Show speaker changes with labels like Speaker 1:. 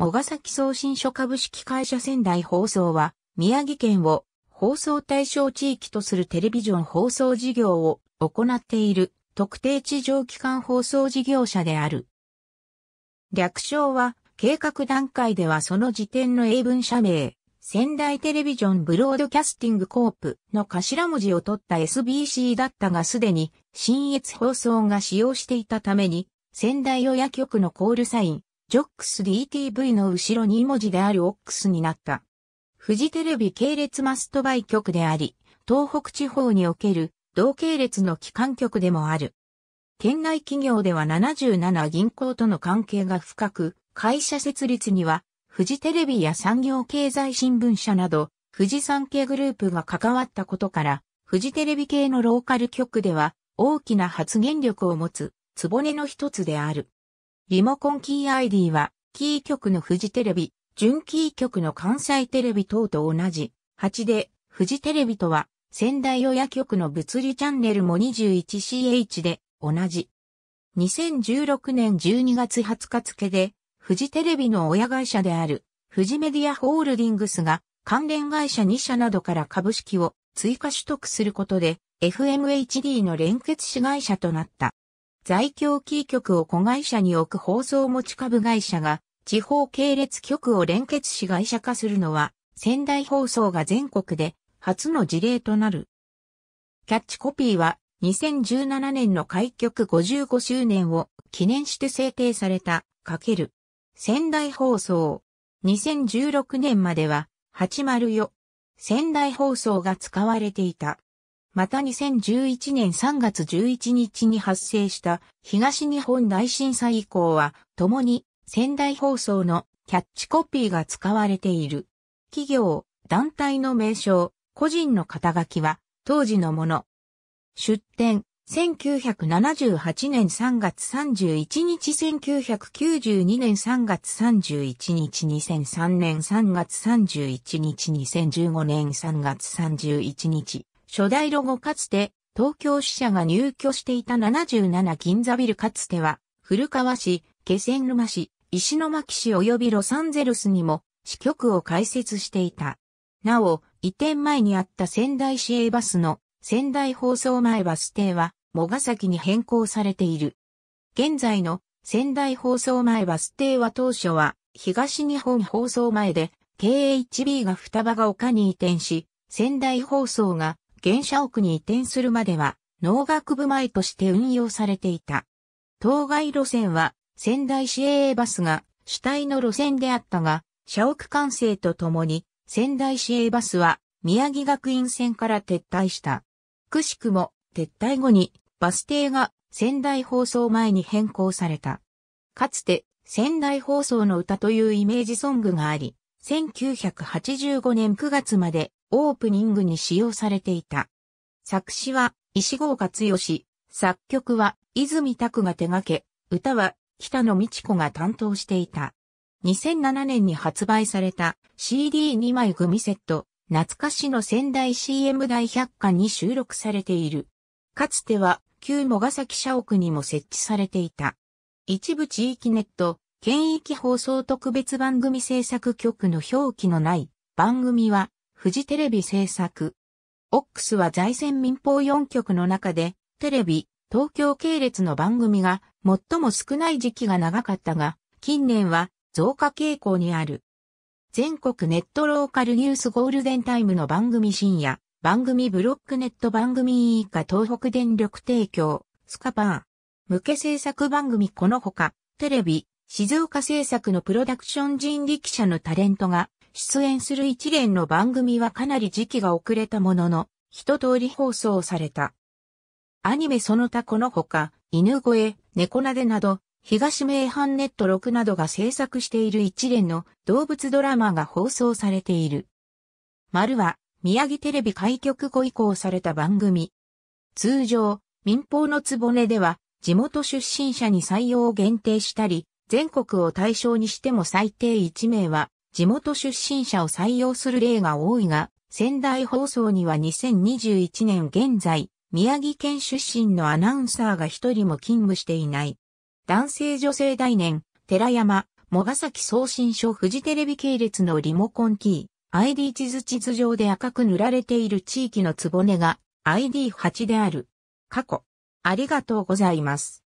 Speaker 1: もがさき送信所株式会社仙台放送は、宮城県を放送対象地域とするテレビジョン放送事業を行っている特定地上機関放送事業者である。略称は、計画段階ではその時点の英文社名、仙台テレビジョンブロードキャスティングコープの頭文字を取った SBC だったがすでに新越放送が使用していたために仙台予夜局のコールサインジョックス DTV の後ろ2文字であるオックスになった。富士テレビ系列マストバイ局であり、東北地方における同系列の機関局でもある。県内企業では77銀行との関係が深く、会社設立には、富士テレビや産業経済新聞社など、富士山系グループが関わったことから、富士テレビ系のローカル局では、大きな発言力を持つ、つぼねの一つである。リモコンキー ID は、キー局のフジテレビ、準キー局の関西テレビ等と同じ、8で、フジテレビとは、仙台親局の物理チャンネルも 21ch で、同じ。2016年12月20日付で、フジテレビの親会社である、フジメディアホールディングスが、関連会社2社などから株式を追加取得することで、FMHD の連結子会社となった。在京キー局を子会社に置く放送持ち株会社が地方系列局を連結し会社化するのは仙台放送が全国で初の事例となる。キャッチコピーは2017年の開局55周年を記念して制定されたかける仙台放送。2016年までは80よ仙台放送が使われていた。また2011年3月11日に発生した東日本大震災以降は、共に仙台放送のキャッチコピーが使われている。企業、団体の名称、個人の肩書きは当時のもの。出展、1978年3月31日、1992年3月31日、2003年3月31日、2015年3月31日。初代ロゴかつて、東京支社が入居していた77銀座ビルかつては、古川市、気仙沼市、石巻市及びロサンゼルスにも支局を開設していた。なお、移転前にあった仙台市営バスの仙台放送前バス停は、もがさきに変更されている。現在の仙台放送前バス停は当初は東日本放送前で KHB が双葉が丘に移転し、仙台放送が現社屋に移転するまでは農学部前として運用されていた。当該路線は仙台市営バスが主体の路線であったが、社屋完成とともに仙台市営バスは宮城学院線から撤退した。くしくも撤退後にバス停が仙台放送前に変更された。かつて仙台放送の歌というイメージソングがあり、1985年9月までオープニングに使用されていた。作詞は石郷勝義、作曲は泉拓が手掛け、歌は北野道子が担当していた。2007年に発売された CD2 枚組セット、懐かしの仙台 CM 大百科に収録されている。かつては旧もがさき社屋にも設置されていた。一部地域ネット、県域放送特別番組制作局の表記のない番組はフジテレビ制作。オックスは財前民放4局の中で、テレビ、東京系列の番組が最も少ない時期が長かったが、近年は増加傾向にある。全国ネットローカルニュースゴールデンタイムの番組深夜、番組ブロックネット番組以下東北電力提供、スカパー。向け制作番組このほか、テレビ、静岡制作のプロダクション人力車のタレントが出演する一連の番組はかなり時期が遅れたものの、一通り放送された。アニメその他このほか、犬越、猫なでなど、東名阪ネット6などが制作している一連の動物ドラマが放送されている。丸は、宮城テレビ開局後移行された番組。通常、民放のつぼねでは、地元出身者に採用を限定したり、全国を対象にしても最低1名は地元出身者を採用する例が多いが、仙台放送には2021年現在、宮城県出身のアナウンサーが一人も勤務していない。男性女性大年、寺山、もがさき送信所フジテレビ系列のリモコンキー、ID 地図地図上で赤く塗られている地域のつぼねが ID8 である。過去。ありがとうございます。